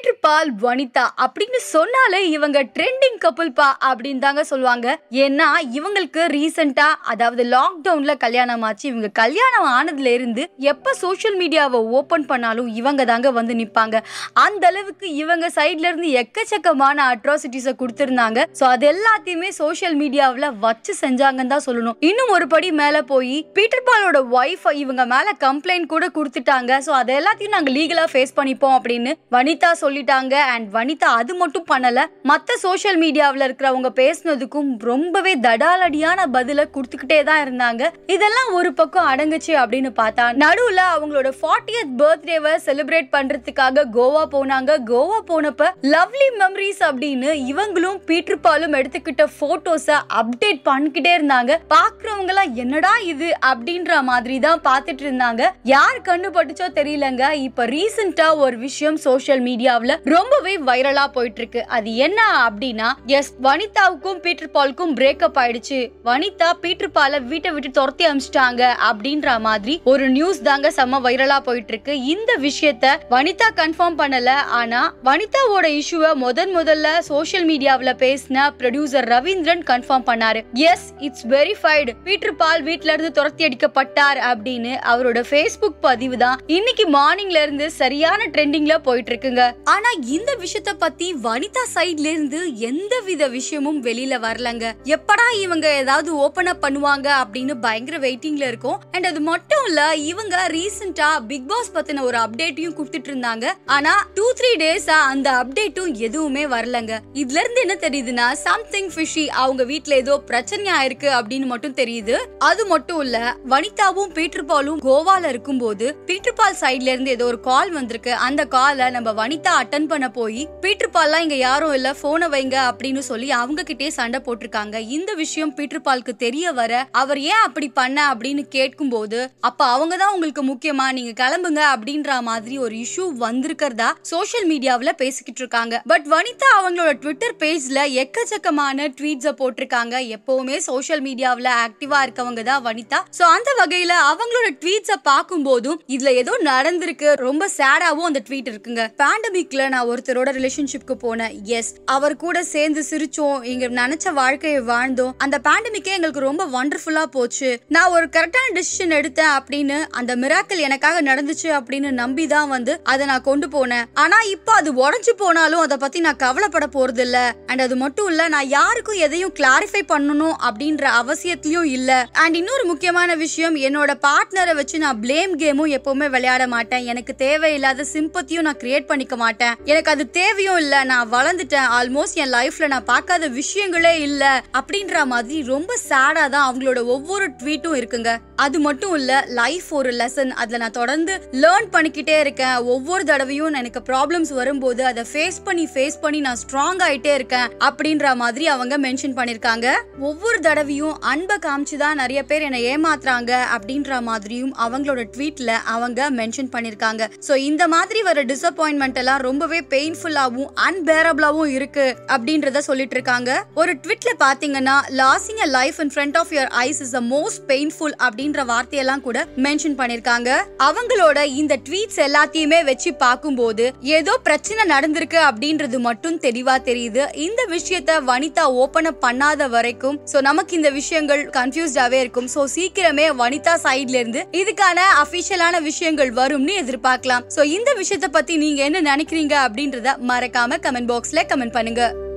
Peter பால் வனிதா அப்படின்னு சொன்னாலே இவங்க ட்ரெண்டிங் கப்புள் பா அப்படின்னு தாங்க சொல்லுவாங்க ஏன்னா இவங்களுக்கு ரீசெண்டா அதாவது லாக்டவுன்ல கல்யாணம் ஆச்சு இவங்க கல்யாணம் ஆனதுல இருந்து எப்ப சோசியல் மீடியாவை ஓபன் பண்ணாலும் இவங்க தாங்க வந்து நிப்பாங்க அந்த அளவுக்கு இவங்க சைட்ல இருந்து எக்கச்சக்கமான அட்ராசிட்டிஸை கொடுத்துருந்தாங்க ஸோ அது எல்லாத்தையுமே சோசியல் மீடியாவில் வச்சு செஞ்சாங்கன்னு தான் சொல்லணும் இன்னும் ஒரு படி மேல போய் பீட்டர் பாலோட ஒய்ஃப் இவங்க மேல கம்ப்ளைண்ட் கூட கொடுத்துட்டாங்க ஸோ அதை எல்லாத்தையும் நாங்கள் லீகலா ஃபேஸ் பண்ணிப்போம் அப்படின்னு வனிதா சொல்லிட்டாங்க அண்ட் வனிதா அது மட்டும் பண்ணல மத்த சோஷியல் மீடியாவில் இருக்கிறவங்க பேசினதுக்கும் ரொம்பவே தடாலடியான பதில கொடுத்துக்கிட்டே தான் இருந்தாங்க இதெல்லாம் ஒரு பக்கம் அடங்குச்சு அப்படின்னு பார்த்தா நடுவுல அவங்களோட ஃபார்ட்டியத் பர்த்டேவை செலிப்ரேட் பண்றதுக்காக கோவா போனாங்க கோவா போனப்ப லவ்லி மெமரிஸ் அப்படின்னு இவங்களும் பீட்டர் பாலும் எடுத்துக்கிட்ட போட்டோஸ அப்டேட் பண்ணிக்கிட்டே இருந்தாங்க பாக்குறவங்க எல்லாம் என்னடா இது அப்படின்ற மாதிரி தான் பார்த்துட்டு இருந்தாங்க யார் கண்ணு தெரியலங்க இப்ப ரீசெண்டா ஒரு விஷயம் சோசியல் மீடியா இந்தியாவுல ரொம்பவே வைரலா போயிட்டு இருக்கு அது என்ன அப்படின்னா எஸ் வனிதாவுக்கும் பீட்டர் பாலுக்கும் பிரேக்அப் ஆயிடுச்சு வனிதா பீட்டர் பால வீட்டை விட்டு துரத்தி அமிச்சிட்டாங்க அப்படின்ற மாதிரி ஒரு நியூஸ் தாங்க செம்ம வைரலா போயிட்டு இருக்கு இந்த விஷயத்த வனிதா கன்ஃபார்ம் பண்ணல ஆனா வனிதாவோட இஷ்யூவை முதன் முதல்ல சோசியல் மீடியாவுல பேசின ப்ரொடியூசர் ரவீந்திரன் கன்ஃபார்ம் பண்ணாரு yes it's verified Peter Paul வீட்ல இருந்து துரத்தி அடிக்கப்பட்டார் அப்படின்னு அவரோட ஃபேஸ்புக் பதிவு தான் இன்னைக்கு மார்னிங்ல இருந்து சரியான ட்ரெண்டிங்ல போயிட்டு இருக்குங்க ஆனா இந்த விஷயத்த பத்தி வனிதா சைட்ல இருந்து எந்த வித விஷயமும் வெளியில வரலங்க எப்படா இவங்க ஏதாவது ஓபன் அப் பண்ணுவாங்க அப்படின்னு பயங்கர வெயிட்டிங்ல இருக்கும் அண்ட் அது மட்டும் இல்ல இவங்க ரீசெண்டா பிக் பாஸ் பத்தின ஒரு அப்டேட்டையும் கொடுத்துட்டு இருந்தாங்க ஆனா டூ த்ரீ டேஸ் அந்த அப்டேட்டும் எதுவுமே வரலங்க இதுல இருந்து என்ன தெரியுதுன்னா சம்திங் ஃபிஷி அவங்க வீட்ல ஏதோ பிரச்சனை ஆயிருக்கு அப்படின்னு மட்டும் தெரியுது அது மட்டும் இல்ல வனிதாவும் பீட்ருபாலும் கோவால இருக்கும் போது பீட்டர் சைட்ல இருந்து ஏதோ ஒரு கால் வந்திருக்கு அந்த காலை நம்ம வனிதா அட்டன் பண்ண போய் பீட்டர் எல்லாம் இங்க யாரும் இல்ல போனை வைங்க அப்படின்னு சொல்லி அவங்க கிட்டே சண்டை போட்டிருக்காங்க இந்த விஷயம் பீட்டர் தெரிய வர அவர் ஏன் அப்படி பண்ண அப்படின்னு கேட்கும் போது அப்ப அவங்க தான் உங்களுக்கு முக்கியமா நீங்க கிளம்புங்க அப்படின்ற மாதிரி ஒரு இஷ்யூ வந்திருக்கிறதா சோசியல் மீடியாவில பேசிக்கிட்டு இருக்காங்க பட் வனிதா அவங்களோட ட்விட்டர் பேஜ்ல எக்கச்சக்கமான ட்வீட்ஸ் போட்டிருக்காங்க எப்பவுமே சோசியல் மீடியாவில ஆக்டிவா இருக்கவங்க தான் வனிதா சோ அந்த வகையில அவங்களோட ட்வீட்ஸ பார்க்கும் போதும் இதுல ஏதோ நடந்திருக்கு ரொம்ப சேடாவும் அந்த ட்வீட் இருக்குங்க பேண்டமிக் வீக்கில் நான் ஒருத்தரோட ரிலேஷன்ஷிப்க்கு போனேன் எஸ் அவர் கூட சேர்ந்து சிரிச்சோம் இங்க நினைச்ச வாழ்க்கையை வாழ்ந்தோம் அந்த பேண்டமிக்கே எங்களுக்கு ரொம்ப வண்டர்ஃபுல்லா போச்சு நான் ஒரு கரெக்டான டிசிஷன் எடுத்தேன் அப்படின்னு அந்த மிராக்கள் எனக்காக நடந்துச்சு அப்படின்னு நம்பி தான் வந்து அதை நான் கொண்டு போனேன் ஆனா இப்போ அது உடஞ்சு போனாலும் அதை பத்தி நான் கவலைப்பட போறது இல்ல அண்ட் அது மட்டும் இல்ல நான் யாருக்கும் எதையும் கிளாரிஃபை பண்ணணும் அப்படின்ற அவசியத்திலயும் இல்ல அண்ட் இன்னொரு முக்கியமான விஷயம் என்னோட பார்ட்னரை வச்சு நான் பிளேம் கேமும் எப்பவுமே விளையாட மாட்டேன் எனக்கு தேவையில்லாத சிம்பத்தியும் நான் கிரியேட் பண்ணிக்க மாட்டேன் மாட்டேன் எனக்கு அது தேவையும் இல்ல நான் வளர்ந்துட்டேன் ஆல்மோஸ்ட் என் லைஃப்ல நான் பார்க்காத விஷயங்களே இல்ல அப்படின்ற மாதிரி ரொம்ப சேடா தான் அவங்களோட ஒவ்வொரு ட்வீட்டும் இருக்குங்க அது மட்டும் இல்ல லைஃப் ஒரு லெசன் அதுல நான் தொடர்ந்து லேர்ன் பண்ணிக்கிட்டே இருக்கேன் ஒவ்வொரு தடவையும் எனக்கு ப்ராப்ளம்ஸ் வரும்போது அதை ஃபேஸ் பண்ணி ஃபேஸ் பண்ணி நான் ஸ்ட்ராங் ஆயிட்டே இருக்கேன் அப்படின்ற மாதிரி அவங்க மென்ஷன் பண்ணிருக்காங்க ஒவ்வொரு தடவையும் அன்பை காமிச்சுதான் நிறைய பேர் என்னை ஏமாத்துறாங்க அப்படின்ற மாதிரியும் அவங்களோட ட்வீட்ல அவங்க மென்ஷன் பண்ணிருக்காங்க சோ இந்த மாதிரி வர டிசப்பாயின்மெண்ட் எல்லாம் ரொம்பவே பெயின்ஃபுல்லாவும் அன்பேரபிளாவும் இருக்கு அப்படின்றத சொல்லிட்டு இருக்காங்க ஒரு ட்விட்ல பாத்தீங்கன்னா losing a life in front of your eyes is a most painful அப்படின்ற வார்த்தையெல்லாம் கூட மென்ஷன் பண்ணிருக்காங்க அவங்களோட இந்த ட்வீட்ஸ் எல்லாத்தையுமே வச்சு பார்க்கும்போது ஏதோ பிரச்சனை நடந்திருக்கு அப்படின்றது மட்டும் தெளிவா தெரியுது இந்த விஷயத்த வனிதா ஓபன் பண்ணாத வரைக்கும் சோ நமக்கு இந்த விஷயங்கள் கன்ஃபியூஸ்டாவே இருக்கும் சோ சீக்கிரமே வனிதா சைட்ல இருந்து இதுக்கான அபிஷியலான விஷயங்கள் வரும்னு எதிர்பார்க்கலாம் சோ இந்த விஷயத்த பத்தி நீங்க என்ன நினைக்கிறீங்க நினைக்கிறீங்க அப்படின்றத மறக்காம கமெண்ட் பாக்ஸ்ல கமெண்ட் பண்ணுங்க